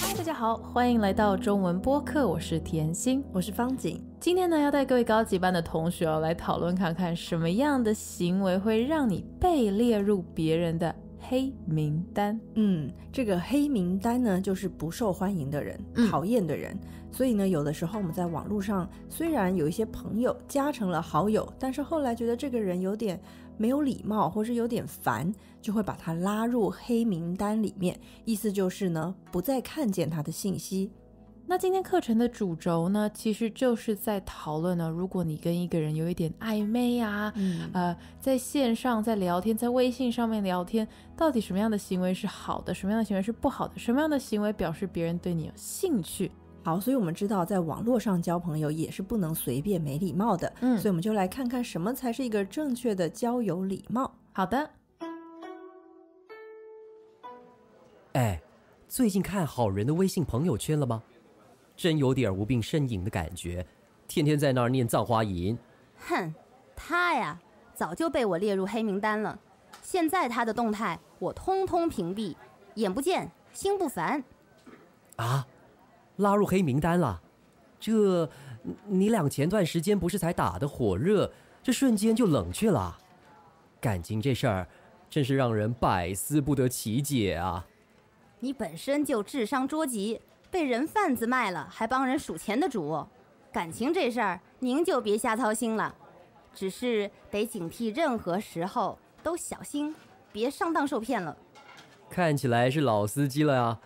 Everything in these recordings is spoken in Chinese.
嗨，大家好，欢迎来到中文播客，我是甜心，我是方景。今天呢，要带各位高级班的同学来讨论看看，什么样的行为会让你被列入别人的黑名单？嗯，这个黑名单呢，就是不受欢迎的人，讨厌的人。所以呢，有的时候我们在网络上虽然有一些朋友加成了好友，但是后来觉得这个人有点没有礼貌，或是有点烦，就会把他拉入黑名单里面，意思就是呢不再看见他的信息。那今天课程的主轴呢，其实就是在讨论呢，如果你跟一个人有一点暧昧啊，呃，在线上在聊天，在微信上面聊天，到底什么样的行为是好的，什么样的行为是不好的，什么样的行为表示别人对你有兴趣？好，所以我们知道，在网络上交朋友也是不能随便没礼貌的。嗯，所以我们就来看看什么才是一个正确的交友礼貌。好的。哎，最近看好人的微信朋友圈了吗？真有点无病呻吟的感觉，天天在那儿念《葬花吟》。哼，他呀，早就被我列入黑名单了。现在他的动态我通通屏蔽，眼不见心不烦。啊？拉入黑名单了，这你俩前段时间不是才打得火热，这瞬间就冷却了，感情这事儿真是让人百思不得其解啊！你本身就智商捉急，被人贩子卖了还帮人数钱的主，感情这事儿您就别瞎操心了，只是得警惕，任何时候都小心，别上当受骗了。看起来是老司机了啊，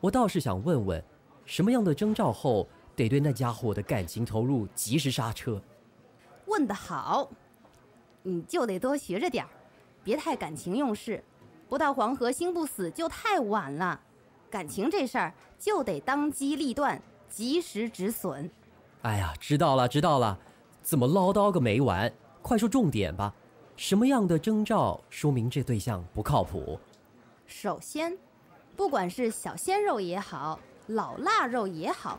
我倒是想问问。什么样的征兆后得对那家伙的感情投入及时刹车？问得好，你就得多学着点儿，别太感情用事，不到黄河心不死就太晚了。感情这事儿就得当机立断，及时止损。哎呀，知道了知道了，怎么唠叨个没完？快说重点吧，什么样的征兆说明这对象不靠谱？首先，不管是小鲜肉也好。老腊肉也好，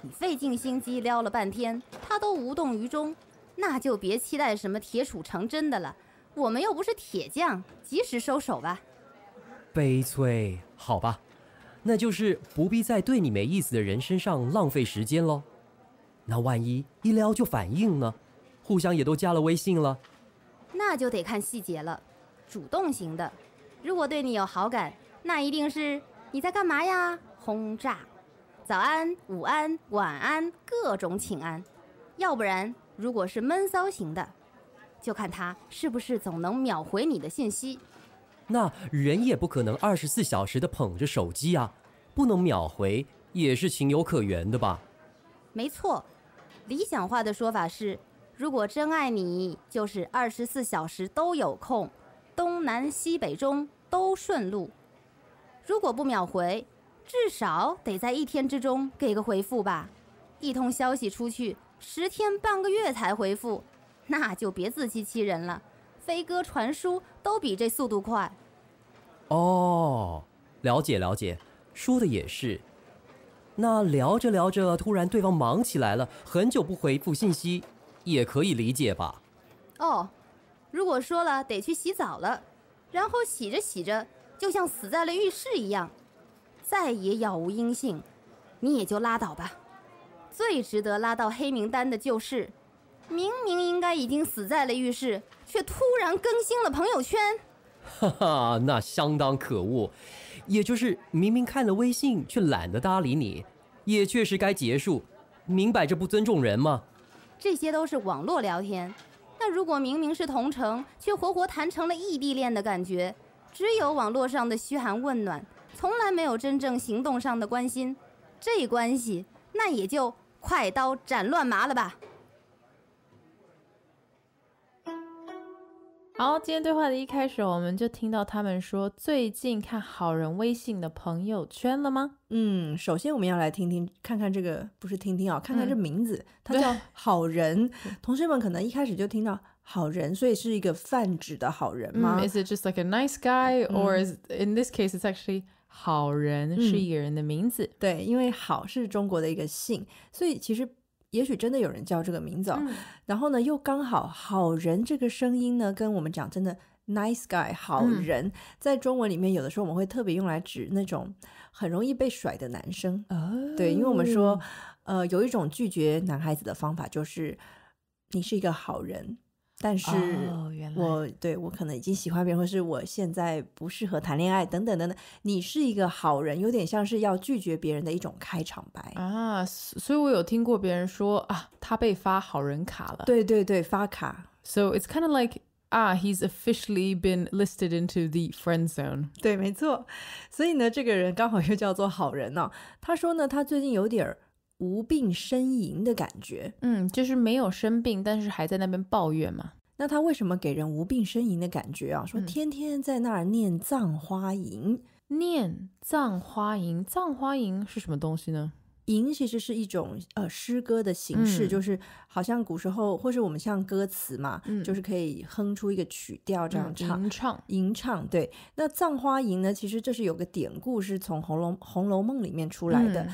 你费尽心机撩了半天，他都无动于衷，那就别期待什么铁杵成针的了。我们又不是铁匠，及时收手吧。悲催，好吧，那就是不必在对你没意思的人身上浪费时间喽。那万一一撩就反应呢？互相也都加了微信了，那就得看细节了。主动型的，如果对你有好感，那一定是你在干嘛呀？轰炸，早安、午安、晚安，各种请安。要不然，如果是闷骚型的，就看他是不是总能秒回你的信息。那人也不可能二十四小时的捧着手机啊，不能秒回也是情有可原的吧？没错，理想化的说法是，如果真爱你，就是二十四小时都有空，东南西北中都顺路。如果不秒回，至少得在一天之中给个回复吧，一通消息出去十天半个月才回复，那就别自欺欺人了。飞鸽传书都比这速度快。哦，了解了解，说的也是。那聊着聊着，突然对方忙起来了，很久不回复信息，也可以理解吧？哦，如果说了得去洗澡了，然后洗着洗着，就像死在了浴室一样。再也杳无音信，你也就拉倒吧。最值得拉到黑名单的就是，明明应该已经死在了浴室，却突然更新了朋友圈。哈哈，那相当可恶。也就是明明看了微信，却懒得搭理你，也确实该结束。明摆着不尊重人吗？这些都是网络聊天。但如果明明是同城，却活活谈成了异地恋的感觉，只有网络上的嘘寒问暖。从来没有真正行动上的关心，这关系那也就快刀斩乱麻了吧。好，今天对话的一开始，我们就听到他们说最近看好人微信的朋友圈了吗？嗯，首先我们要来听听看看这个，不是听听啊，看看这名字，它叫好人。同学们可能一开始就听到好人，所以是一个泛指的好人吗？Is it just like a nice guy, or is in this case it's actually 好人是一个人的名字，对，因为好是中国的一个姓，所以其实也许真的有人叫这个名字。哦然后呢，又刚好好人这个声音呢，跟我们讲真的 nice guy 好人在中文里面，有的时候我们会特别用来指那种很容易被甩的男生。对，因为我们说，呃，有一种拒绝男孩子的方法就是，你是一个好人。但是，我对我可能已经喜欢别人，或是我现在不适合谈恋爱，等等等等。你是一个好人，有点像是要拒绝别人的一种开场白啊。所以我有听过别人说啊，他被发好人卡了。对对对，发卡。So it's kind of like 啊 h he's officially been listed into the friend zone。对，没错。所以呢，这个人刚好又叫做好人呢。他说呢，他最近有点儿。无病呻吟的感觉，嗯，就是没有生病，但是还在那边抱怨嘛。那他为什么给人无病呻吟的感觉啊？说天天在那儿念《葬花吟》，念《葬花吟》，《葬花吟》是什么东西呢？吟其实是一种呃诗歌的形式，就是好像古时候，或是我们像歌词嘛，就是可以哼出一个曲调这样唱。吟唱，吟唱，对。那《葬花吟》呢？其实这是有个典故，是从《红楼》《红楼梦》里面出来的。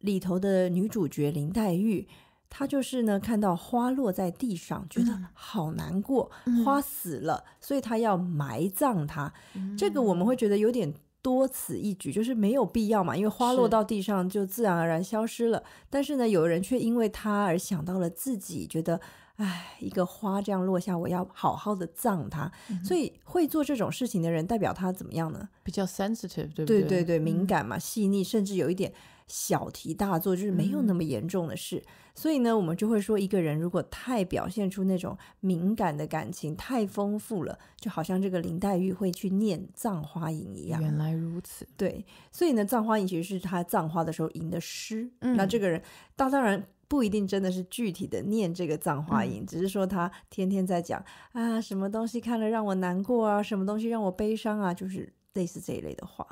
里头的女主角林黛玉，她就是呢看到花落在地上，觉得好难过，花死了，所以她要埋葬它。这个我们会觉得有点多此一举，就是没有必要嘛，因为花落到地上就自然而然消失了。但是呢，有人却因为她而想到了自己，觉得唉，一个花这样落下，我要好好的葬它。所以会做这种事情的人，代表他怎么样呢？比较 sensitive，对对对对，敏感嘛，细腻，甚至有一点。小题大做就是没有那么严重的事，所以呢，我们就会说一个人如果太表现出那种敏感的感情，太丰富了，就好像这个林黛玉会去念《葬花吟》一样。原来如此。对，所以呢，《葬花吟》其实是她葬花的时候吟的诗。嗯。那这个人，他当然不一定真的是具体的念这个《葬花吟》，只是说他天天在讲啊，什么东西看了让我难过啊，什么东西让我悲伤啊，就是类似这一类的话。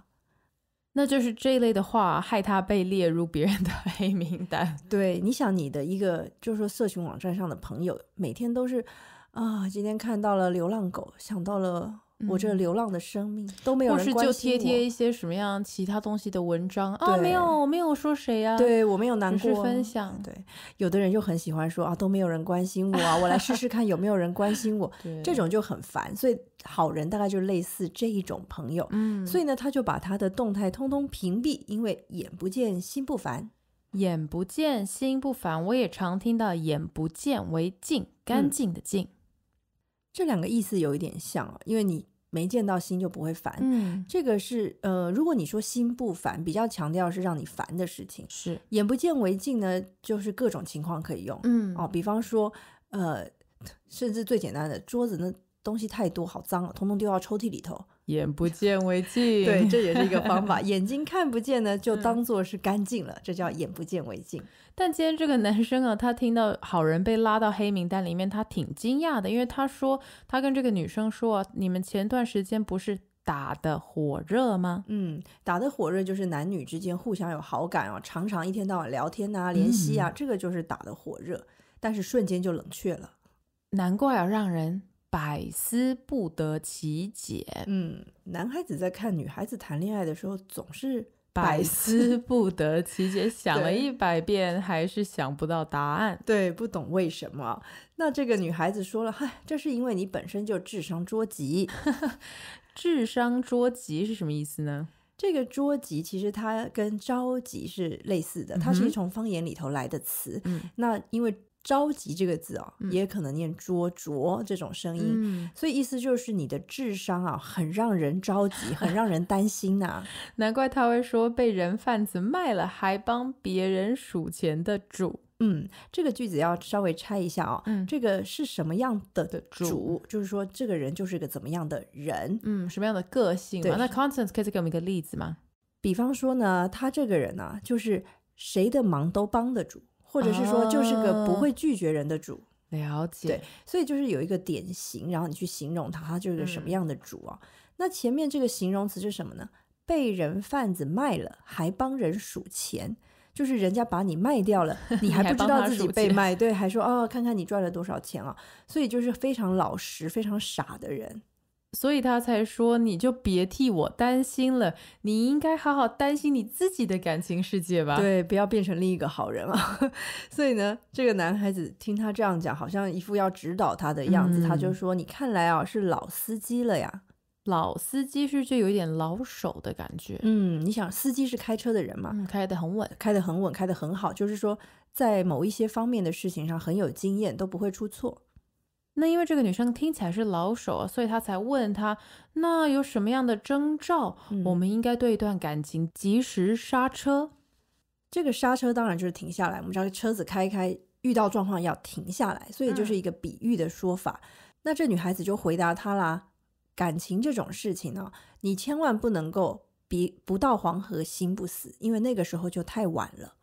那就是这一类的话害他被列入别人的 黑名单。对，你想你的一个就是说，社群网站上的朋友，每天都是啊，今天看到了流浪狗，想到了。我这流浪的生命都没有人关心我，或是就贴贴一些什么样其他东西的文章啊？没有，没有说谁啊？对，我没有难过，是分享。对，有的人就很喜欢说啊，都没有人关心我，我来试试看有没有人关心我。这种就很烦。所以好人大概就类似这一种朋友。嗯，所以呢，他就把他的动态通通屏蔽，因为眼不见心不烦。眼不见心不烦，我也常听到“眼不见为净”，干净的净。这两个意思有一点像哦，因为你没见到心就不会烦，嗯，这个是呃，如果你说心不烦，比较强调是让你烦的事情，是眼不见为净呢，就是各种情况可以用，嗯，哦，比方说呃，甚至最简单的桌子那东西太多，好脏啊，统统丢到抽屉里头。眼不见为净，对，这也是一个方法。眼睛看不见呢，就当做是干净了，这叫眼不见为净。但今天这个男生啊，他听到好人被拉到黑名单里面，他挺惊讶的，因为他说他跟这个女生说：“你们前段时间不是打的火热吗？”嗯，打的火热就是男女之间互相有好感啊，常常一天到晚聊天呐、联系啊，这个就是打的火热。但是瞬间就冷却了，难怪啊，让人。百思不得其解。嗯，男孩子在看女孩子谈恋爱的时候，总是百思不得其解，想了一百遍还是想不到答案。对，不懂为什么。那这个女孩子说了：“嗨，这是因为你本身就智商捉急。”智商捉急是什么意思呢？这个捉急其实它跟着急是类似的，它是一从方言里头来的词。嗯，那因为。着急这个字哦，也可能念拙拙这种声音，所以意思就是你的智商啊，很让人着急，很让人担心呐。难怪他会说被人贩子卖了，还帮别人数钱的主。嗯，这个句子要稍微拆一下哦。嗯，这个是什么样的的主？就是说这个人就是个怎么样的人？嗯，什么样的个性？对，那 Constance 可以给我们一个例子吗？比方说呢，他这个人呢，就是谁的忙都帮得住。或者是说，就是个不会拒绝人的主，了解。对，所以就是有一个典型，然后你去形容他，他就是个什么样的主啊？那前面这个形容词是什么呢？被人贩子卖了，还帮人数钱，就是人家把你卖掉了，你还不知道自己被卖，对，还说哦，看看你赚了多少钱啊？所以就是非常老实、非常傻的人。所以他才说，你就别替我担心了，你应该好好担心你自己的感情世界吧。对，不要变成另一个好人了。所以呢，这个男孩子听他这样讲，好像一副要指导他的样子。他就说，你看来啊是老司机了呀，老司机是就有点老手的感觉。嗯，你想，司机是开车的人嘛，开得很稳，开得很稳，开得很好，就是说在某一些方面的事情上很有经验，都不会出错。那因为这个女生听起来是老手，所以他才问她，那有什么样的征兆，我们应该对一段感情及时刹车？这个刹车当然就是停下来，我们知道车子开开遇到状况要停下来，所以就是一个比喻的说法。那这女孩子就回答他啦，感情这种事情呢，你千万不能够比不到黄河心不死，因为那个时候就太晚了。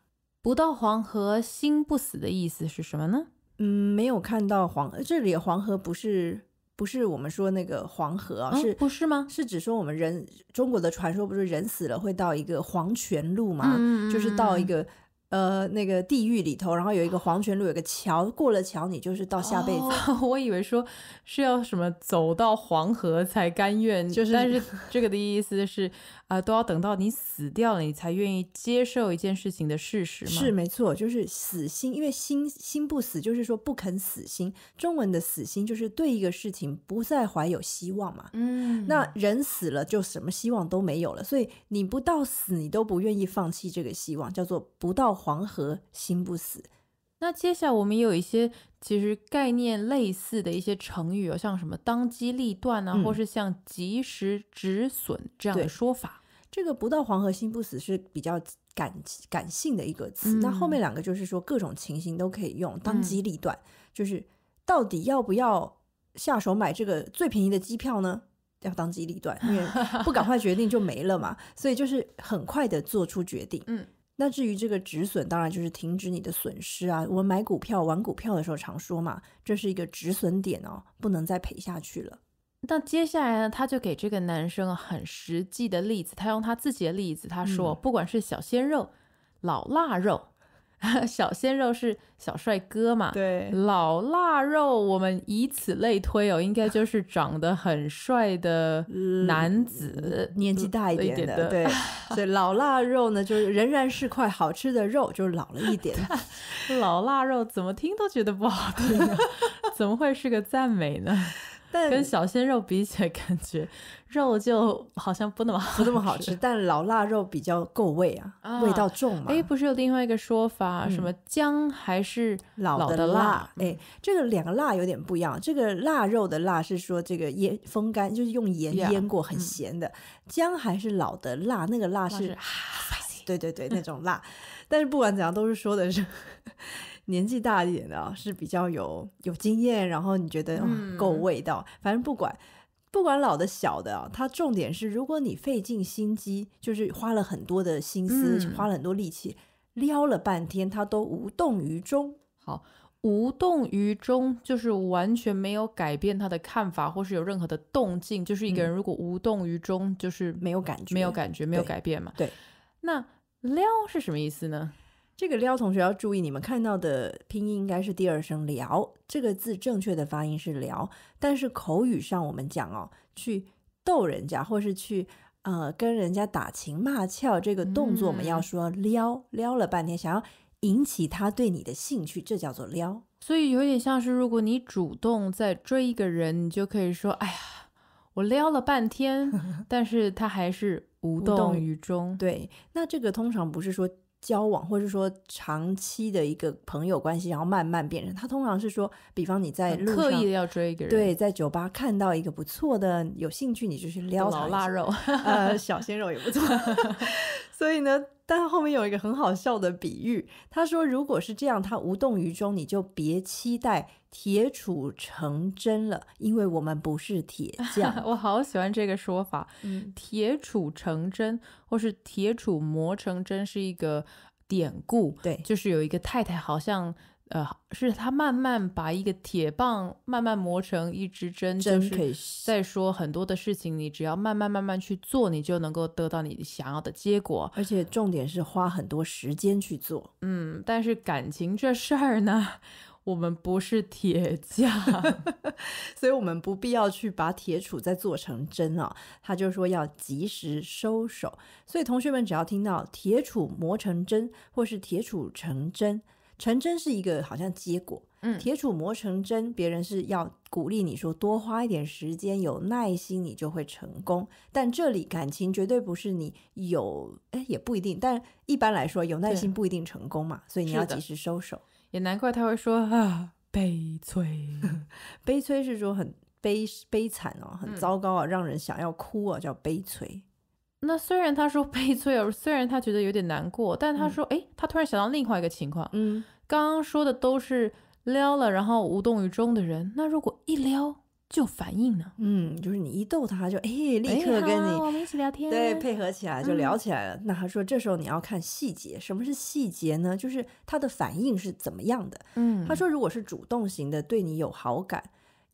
不到黄河心不死的意思是什么呢？嗯，没有看到黄，这里黄河不是不是我们说那个黄河啊，是不是吗？是指说我们人中国的传说，不是人死了会到一个黄泉路吗？就是到一个呃那个地狱里头，然后有一个黄泉路，有个桥，过了桥你就是到下辈子。我以为说是要什么走到黄河才甘愿，就是但是这个的意思是。啊，都要等到你死掉了，你才愿意接受一件事情的事实吗？是没错，就是死心，因为心心不死，就是说不肯死心。中文的死心，就是对一个事情不再怀有希望嘛。嗯，那人死了就什么希望都没有了，所以你不到死，你都不愿意放弃这个希望，叫做不到黄河心不死。那接下来我们也有一些其实概念类似的一些成语，有像什么当机立断啊，或是像及时止损这样的说法。这个不到黄河心不死是比较感感性的一个词。那后面两个就是说各种情形都可以用，当机立断就是到底要不要下手买这个最便宜的机票呢？要当机立断，因为不赶快决定就没了嘛，所以就是很快的做出决定。嗯。那至于这个止损，当然就是停止你的损失啊。我买股票、玩股票的时候常说嘛，这是一个止损点哦，不能再赔下去了。那接下来呢，他就给这个男生很实际的例子，他用他自己的例子，他说，不管是小鲜肉、老腊肉。小鲜肉是小帅哥嘛？对，老腊肉，我们以此类推哦，应该就是长得很帅的男子，年纪大一点的。对，所以老腊肉呢，就是仍然是块好吃的肉，就是老了一点。老腊肉怎么听都觉得不好听，怎么会是个赞美呢？跟小鲜肉比起来，感觉肉就好像不那么不那么好吃。但老腊肉比较够味啊，味道重嘛。哎，不是有另外一个说法，什么姜还是老的辣？哎，这个两个辣有点不一样。这个腊肉的辣是说这个腌风干，就是用盐腌过，很咸的。姜还是老的辣，那个辣是，对对对，那种辣。但是不管怎样，都是说的是。年纪大一点的啊，是比较有有经验，然后你觉得够味道。反正不管不管老的小的啊，他重点是，如果你费尽心机，就是花了很多的心思，花了很多力气，撩了半天，他都无动于衷。好，无动于衷就是完全没有改变他的看法，或是有任何的动静。就是一个人如果无动于衷，就是没有感觉，没有感觉，没有改变嘛。对。那撩是什么意思呢？这个撩同学要注意，你们看到的拼音应该是第二声“撩”这个字，正确的发音是“撩”。但是口语上我们讲哦，去逗人家，或是去呃跟人家打情骂俏，这个动作我们要说“撩”，撩了半天，想要引起他对你的兴趣，这叫做撩。所以有点像是，如果你主动在追一个人，你就可以说：“哎呀，我撩了半天，但是他还是无动于衷。”对，那这个通常不是说。交往，或者说长期的一个朋友关系，然后慢慢变成他通常是说，比方你在刻意的要追一个人，对，在酒吧看到一个不错的有兴趣，你就去撩他，老腊肉，呃，小鲜肉也不错，所以呢。但后面有一个很好笑的比喻，他说：“如果是这样，他无动于衷，你就别期待铁杵成针了，因为我们不是铁匠。”我好喜欢这个说法，嗯，“铁杵成针”或是“铁杵磨成针”是一个典故，对，就是有一个太太好像。呃，是他慢慢把一个铁棒慢慢磨成一支针，就是在说很多的事情，你只要慢慢慢慢去做，你就能够得到你想要的结果。而且重点是花很多时间去做。嗯，但是感情这事儿呢，我们不是铁匠，所以我们不必要去把铁杵再做成针啊。他就说要及时收手。所以同学们只要听到“铁杵磨成针”或是“铁杵成针”。成真是一个好像结果，嗯，铁杵磨成针，别人是要鼓励你说多花一点时间，有耐心你就会成功。但这里感情绝对不是你有，哎，也不一定。但一般来说，有耐心不一定成功嘛，所以你要及时收手。也难怪他会说啊，悲催，悲催是说很悲悲惨哦，很糟糕啊，让人想要哭啊，叫悲催。那虽然他说悲催，虽然他觉得有点难过，但他说，哎，他突然想到另外一个情况，嗯，刚刚说的都是撩了然后无动于衷的人，那如果一撩就反应呢？嗯，就是你一逗他就哎，立刻跟你，我们一起聊天，对，配合起来就聊起来了。那他说这时候你要看细节，什么是细节呢？就是他的反应是怎么样的？嗯，他说如果是主动型的，对你有好感。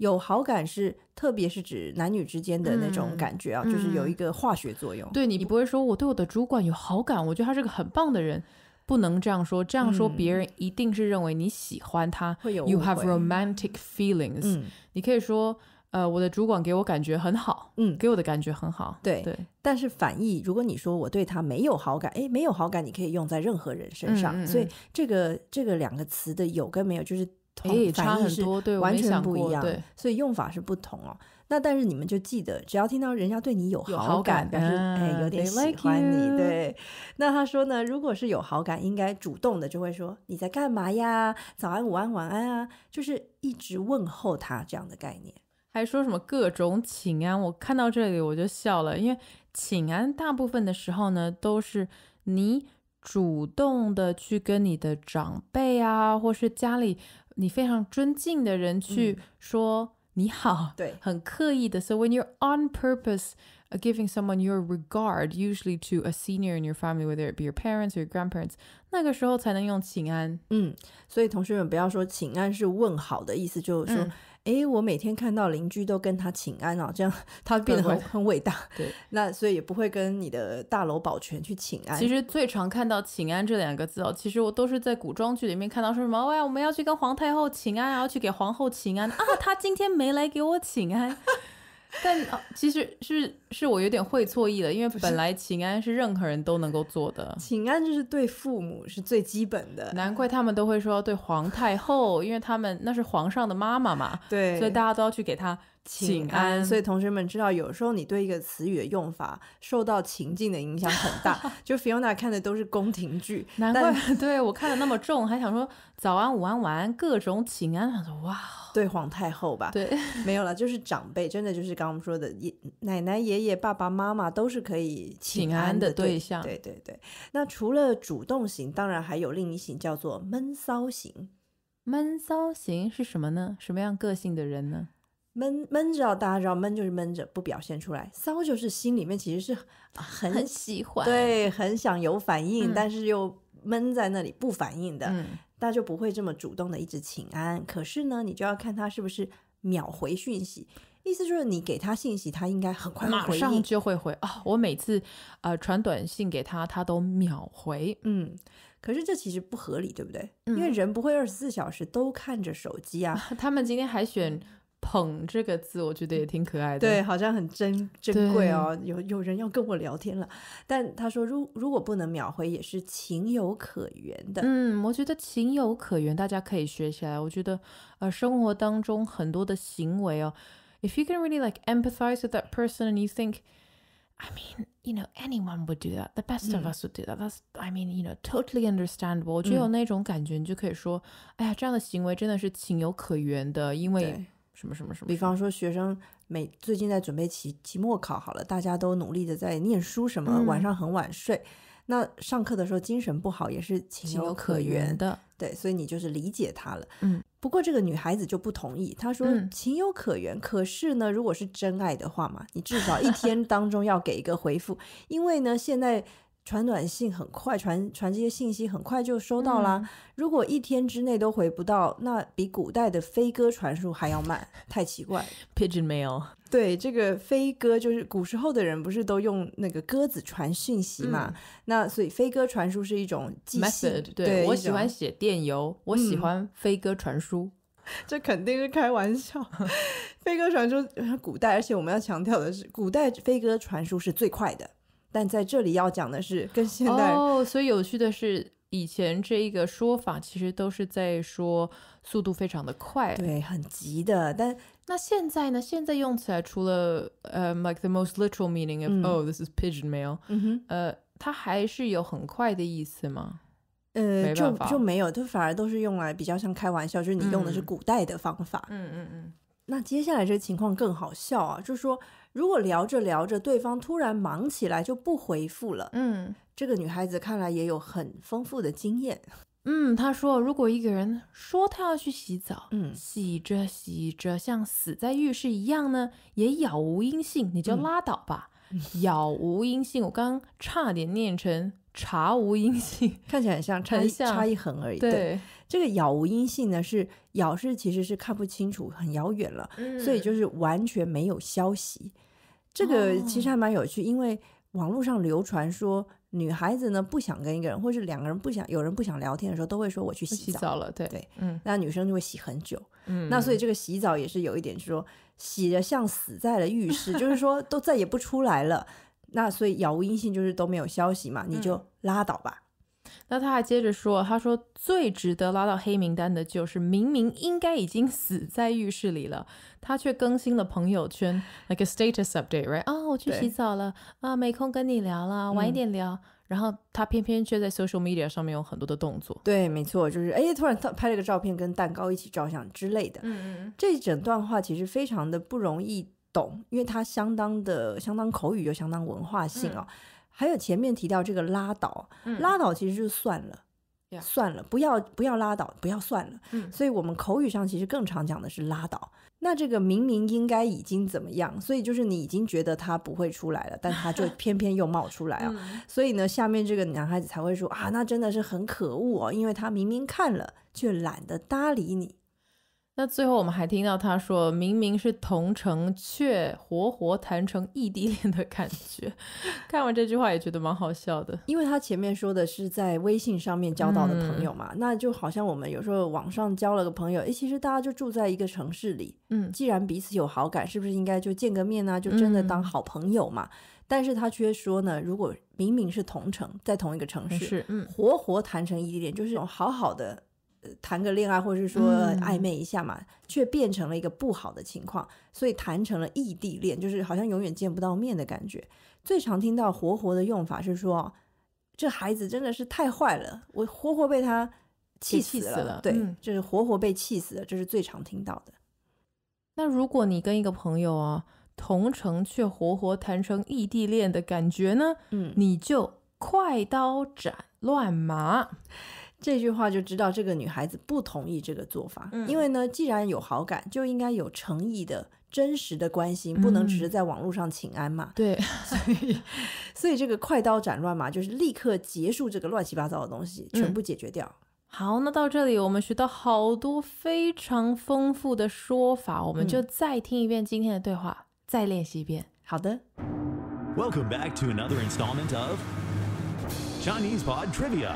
有好感是，特别是指男女之间的那种感觉啊，就是有一个化学作用。对，你你不会说我对我的主管有好感，我觉得他是个很棒的人，不能这样说，这样说别人一定是认为你喜欢他。You have romantic feelings。你可以说，呃，我的主管给我感觉很好，嗯，给我的感觉很好。对对。但是反义，如果你说我对他没有好感，哎，没有好感，你可以用在任何人身上。所以这个这个两个词的有跟没有，就是。诶，差很多，对，完全不一样，所以用法是不同哦。那但是你们就记得，只要听到人家对你有好感，表示哎有点喜欢你，对。那他说呢，如果是有好感，应该主动的就会说你在干嘛呀？早安、午安、晚安啊，就是一直问候他这样的概念。还说什么各种请安，我看到这里我就笑了，因为请安大部分的时候呢，都是你主动的去跟你的长辈啊，或是家里。你非常尊敬的人去说你好，对，很刻意的。So when you're on purpose giving someone your regard, usually to a senior in your family, whether it be your parents or your grandparents，那个时候才能用请安。嗯，所以同学们不要说请安是问好的意思，就是说。哎，我每天看到邻居都跟他请安啊，这样 他变得很很伟大。对，那所以也不会跟你的大楼保全去请安。其实最常看到“请安”这两个字哦，其实我都是在古装剧里面看到，说什么“哎我们要去跟皇太后请安啊，去给皇后请安啊，他今天没来给我请安。” 但其实是是我有点会错意了，因为本来请安是任何人都能够做的，请安就是对父母是最基本的，难怪他们都会说对皇太后，因为他们那是皇上的妈妈嘛，对，所以大家都要去给他。请安，所以同学们知道，有时候你对一个词语的用法受到情境的影响很大。就 Fiona 看的都是宫廷剧，难怪 对我看的那么重，还想说早安、午安、晚安，各种请安。说哇，对皇太后吧，对，没有了，就是长辈，真的就是刚我们说的爷、奶奶、爷爷、爸爸妈妈都是可以请安的对象。对对对。那除了主动型，当然还有另一型叫做闷骚型。闷骚型是什么呢？什么样个性的人呢？闷闷着，大家知道，闷就是闷着不表现出来；骚就是心里面其实是很喜欢，对，很想有反应，但是又闷在那里不反应的，那就不会这么主动的一直请安。可是呢，你就要看他是不是秒回讯息，意思就是你给他信息，他应该很快马上就会回啊。我每次呃传短信给他，他都秒回，嗯。可是这其实不合理，对不对？因为人不会二十四小时都看着手机啊。他们今天还选。捧这个字，我觉得也挺可爱的。对，好像很珍珍贵哦。有有人要跟我聊天了，但他说如如果不能秒回，也是情有可原的。嗯，我觉得情有可原，大家可以学起来。我觉得，呃，生活当中很多的行为哦，If you can really like empathize with that person and you think, I mean, you know, anyone would do that. The best of us would do that. That's, I mean, you know, totally understandable. 我觉得有那种感觉，你就可以说，哎呀，这样的行为真的是情有可原的，因为。什么什么什么？比方说，学生每最近在准备期期末考，好了，大家都努力的在念书，什么晚上很晚睡，那上课的时候精神不好也是情有可原的。对，所以你就是理解他了。嗯。不过这个女孩子就不同意，她说情有可原，可是呢，如果是真爱的话嘛，你至少一天当中要给一个回复，因为呢，现在。传短信很快，传传这些信息很快就收到啦。如果一天之内都回不到，那比古代的飞鸽传书还要慢，太奇怪。Pigeon mail，对这个飞鸽就是古时候的人不是都用那个鸽子传讯息嘛？那所以飞鸽传书是一种 method。对我喜欢写电邮，我喜欢飞鸽传书，这肯定是开玩笑。飞鸽传书，古代，而且我们要强调的是，古代飞鸽传书是最快的。但在这里要讲的是跟现代哦，所以有趣的是，以前这一个说法其实都是在说速度非常的快，对，很急的。但那现在呢？现在用起来除了呃，like the most literal meaning of oh this is pigeon mail，呃，它还是有很快的意思吗？呃，就就没有，它反而都是用来比较像开玩笑，就是你用的是古代的方法。嗯嗯嗯。那接下来这个情况更好笑啊，就是说。如果聊着聊着，对方突然忙起来就不回复了。嗯，这个女孩子看来也有很丰富的经验。嗯，她说，如果一个人说他要去洗澡，嗯，洗着洗着像死在浴室一样呢，也杳无音信，你就拉倒吧。杳无音信，我刚刚差点念成查无音信，看起来很像，差一差一横而已。对。这个杳无音信呢，是杳是其实是看不清楚，很遥远了，所以就是完全没有消息。这个其实还蛮有趣，因为网络上流传说女孩子呢不想跟一个人，或是两个人不想有人不想聊天的时候，都会说我去洗澡了，对对，嗯，那女生就会洗很久，嗯，那所以这个洗澡也是有一点，就说洗的像死在了浴室，就是说都再也不出来了。那所以杳无音信就是都没有消息嘛，你就拉倒吧。那他还接着说，他说最值得拉到黑名单的就是明明应该已经死在浴室里了，他却更新了朋友圈，like a status update，right？啊，我去洗澡了啊，没空跟你聊了，晚一点聊。然后他偏偏却在 social media 上面有很多的动作。对，没错，就是哎，突然他拍了个照片，跟蛋糕一起照相之类的。嗯嗯。这整段话其实非常的不容易懂，因为它相当的相当口语又相当文化性哦。还有前面提到这个拉倒，拉倒其实就算了，算了，不要不要拉倒，不要算了。嗯，所以我们口语上其实更常讲的是拉倒。那这个明明应该已经怎么样，所以就是你已经觉得他不会出来了，但他就偏偏又冒出来啊。所以呢，下面这个男孩子才会说啊，那真的是很可恶哦，因为他明明看了却懒得搭理你。那最后我们还听到他说明明是同城，却活活谈成异地恋的感觉。看完这句话也觉得蛮好笑的，因为他前面说的是在微信上面交到的朋友嘛，那就好像我们有时候网上交了个朋友，哎，其实大家就住在一个城市里，嗯，既然彼此有好感，是不是应该就见个面呢？就真的当好朋友嘛？但是他却说呢，如果明明是同城，在同一个城市，嗯，活活谈成异地恋，就是好好的。谈个恋爱，或者是说暧昧一下嘛，却变成了一个不好的情况，所以谈成了异地恋，就是好像永远见不到面的感觉。最常听到“活活”的用法是说，这孩子真的是太坏了，我活活被他气死了。对，就是活活被气死的，这是最常听到的。那如果你跟一个朋友啊同城却活活谈成异地恋的感觉呢？嗯，你就快刀斩乱麻。这句话就知道这个女孩子不同意这个做法，因为呢，既然有好感，就应该有诚意的、真实的关心，不能只是在网络上请安嘛。对，所以，所以这个快刀斩乱嘛，就是立刻结束这个乱七八糟的东西，全部解决掉。好，那到这里我们学到好多非常丰富的说法，我们就再听一遍今天的对话，再练习一遍。好的。Welcome back to another installment of Chinese Pod Trivia.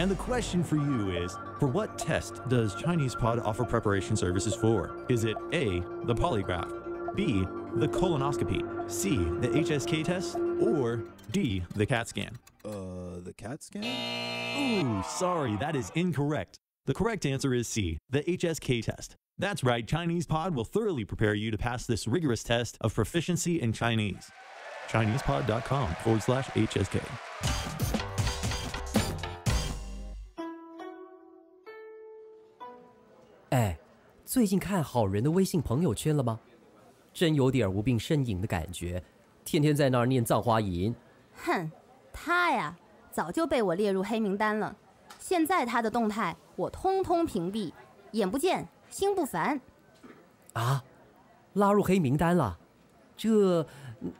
And the question for you is, for what test does Chinese Pod offer preparation services for? Is it A, the polygraph, B, the colonoscopy, C, the HSK test, or D, the CAT scan? Uh, the CAT scan? Ooh, sorry, that is incorrect. The correct answer is C, the HSK test. That's right, Chinese Pod will thoroughly prepare you to pass this rigorous test of proficiency in Chinese. ChinesePod.com forward slash HSK. 哎，最近看好人的微信朋友圈了吗？真有点无病呻吟的感觉，天天在那儿念《葬花吟》。哼，他呀，早就被我列入黑名单了。现在他的动态我通通屏蔽，眼不见心不烦。啊，拉入黑名单了？这，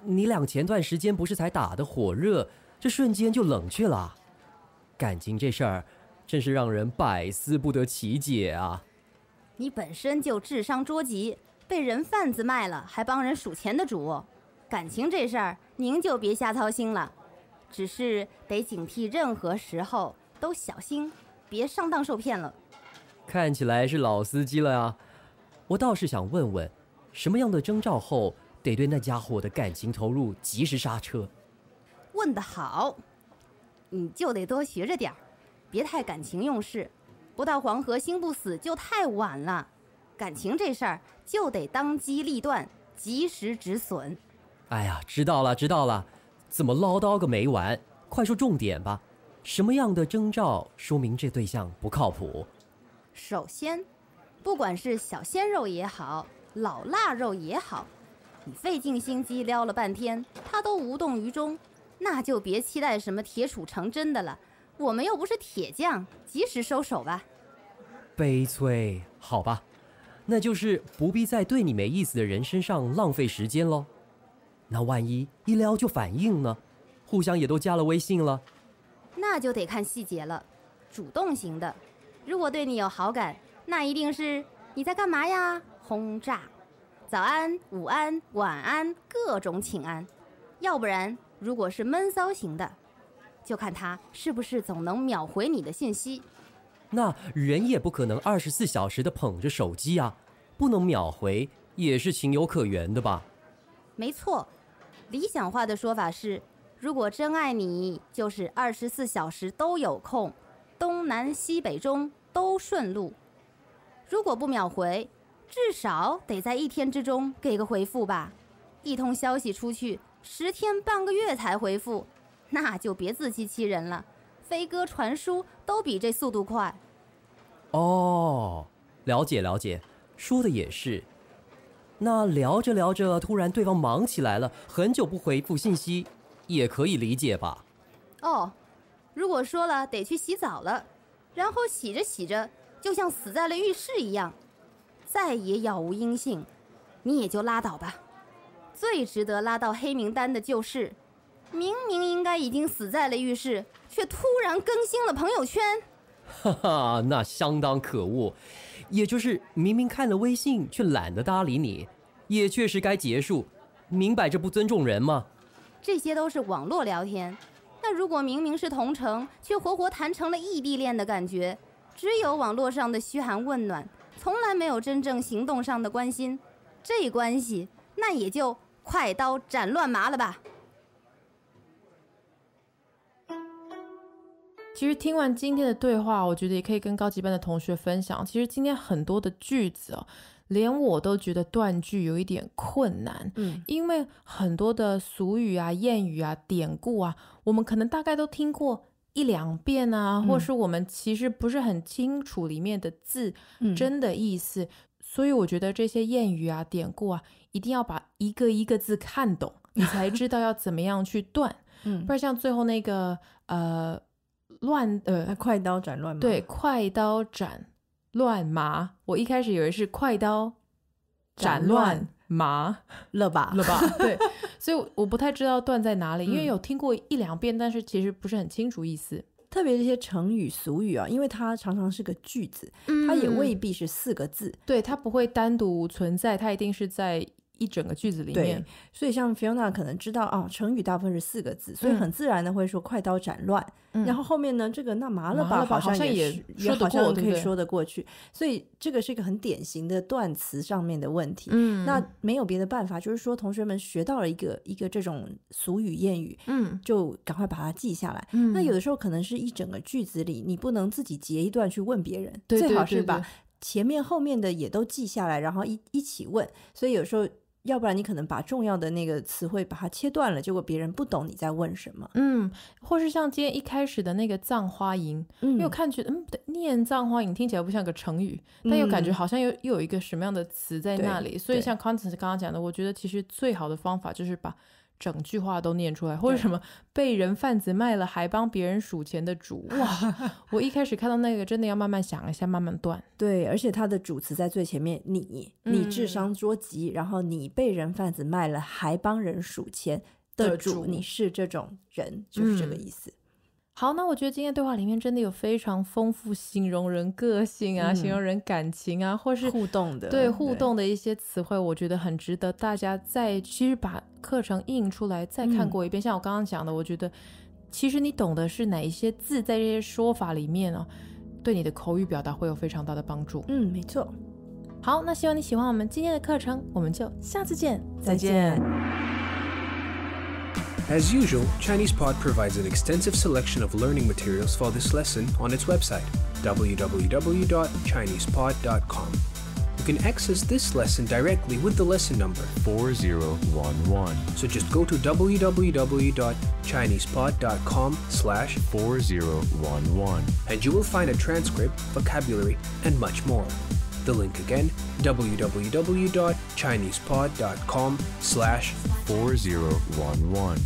你俩前段时间不是才打的火热，这瞬间就冷却了？感情这事儿，真是让人百思不得其解啊！你本身就智商捉急，被人贩子卖了还帮人数钱的主，感情这事儿您就别瞎操心了，只是得警惕，任何时候都小心，别上当受骗了。看起来是老司机了呀，我倒是想问问，什么样的征兆后得对那家伙的感情投入及时刹车？问得好，你就得多学着点儿，别太感情用事。不到黄河心不死就太晚了，感情这事儿就得当机立断，及时止损。哎呀，知道了知道了，怎么唠叨个没完？快说重点吧，什么样的征兆说明这对象不靠谱？首先，不管是小鲜肉也好，老腊肉也好，你费尽心机撩了半天，他都无动于衷，那就别期待什么铁杵成针的了。我们又不是铁匠，及时收手吧。悲催，好吧，那就是不必在对你没意思的人身上浪费时间喽。那万一一撩就反应呢？互相也都加了微信了，那就得看细节了。主动型的，如果对你有好感，那一定是你在干嘛呀？轰炸，早安、午安、晚安，各种请安。要不然，如果是闷骚型的。就看他是不是总能秒回你的信息。那人也不可能二十四小时的捧着手机啊，不能秒回也是情有可原的吧？没错，理想化的说法是，如果真爱你，就是二十四小时都有空，东南西北中都顺路。如果不秒回，至少得在一天之中给个回复吧？一通消息出去，十天半个月才回复。那就别自欺欺人了，飞鸽传书都比这速度快。哦，了解了解，说的也是。那聊着聊着，突然对方忙起来了，很久不回复信息，也可以理解吧？哦，如果说了得去洗澡了，然后洗着洗着，就像死在了浴室一样，再也杳无音信，你也就拉倒吧。最值得拉到黑名单的就是。明明应该已经死在了浴室，却突然更新了朋友圈，哈哈，那相当可恶。也就是明明看了微信，却懒得搭理你，也确实该结束。明摆着不尊重人吗？这些都是网络聊天，但如果明明是同城，却活活谈成了异地恋的感觉，只有网络上的嘘寒问暖，从来没有真正行动上的关心，这关系那也就快刀斩乱麻了吧。其实听完今天的对话，我觉得也可以跟高级班的同学分享。其实今天很多的句子哦，连我都觉得断句有一点困难。嗯，因为很多的俗语啊、谚语啊、典故啊，我们可能大概都听过一两遍啊，或是我们其实不是很清楚里面的字真的意思。所以我觉得这些谚语啊、典故啊，一定要把一个一个字看懂，你才知道要怎么样去断。嗯，不然像最后那个呃。乱呃，快刀斩乱麻。对，快刀斩乱麻。我一开始以为是快刀斩乱麻了吧？了吧？对，所以，我不太知道断在哪里，因为有听过一两遍，但是其实不是很清楚意思。特别这些成语俗语啊，因为它常常是个句子，它也未必是四个字。对，它不会单独存在，它一定是在。一整个句子里面，所以像 Fiona 可能知道啊，成语大部分是四个字，所以很自然的会说“快刀斩乱”。然后后面呢，这个那麻了，吧，好像也也好像我可以说得过去。所以这个是一个很典型的断词上面的问题。嗯，那没有别的办法，就是说同学们学到了一个一个这种俗语谚语，嗯，就赶快把它记下来。嗯，那有的时候可能是一整个句子里，你不能自己截一段去问别人，最好是把前面后面的也都记下来，然后一一起问。所以有时候。要不然你可能把重要的那个词汇把它切断了，结果别人不懂你在问什么。嗯，或是像今天一开始的那个“葬花吟”，嗯，又看觉得嗯，念“葬花吟”听起来不像个成语，但又感觉好像又又有一个什么样的词在那里。所以像 Constance 刚刚讲的，我觉得其实最好的方法就是把。整句话都念出来，或者什么被人贩子卖了还帮别人数钱的主哇！我一开始看到那个，真的要慢慢想一下，慢慢断。对，而且他的主词在最前面，你你智商捉急，然后你被人贩子卖了还帮人数钱的主，你是这种人，就是这个意思。好，那我觉得今天对话里面真的有非常丰富，形容人个性啊，形容人感情啊，或是互动的，对互动的一些词汇，我觉得很值得大家再其实把课程印出来再看过一遍。像我刚刚讲的，我觉得其实你懂得是哪一些字在这些说法里面哦，对你的口语表达会有非常大的帮助。嗯，没错。好，那希望你喜欢我们今天的课程，我们就下次见，再见。As usual, ChinesePod provides an extensive selection of learning materials for this lesson on its website, www.chinesepod.com. You can access this lesson directly with the lesson number 4011. So just go to www.chinesepod.com slash 4011 and you will find a transcript, vocabulary, and much more. The link again, www.chinesepod.com slash 4011.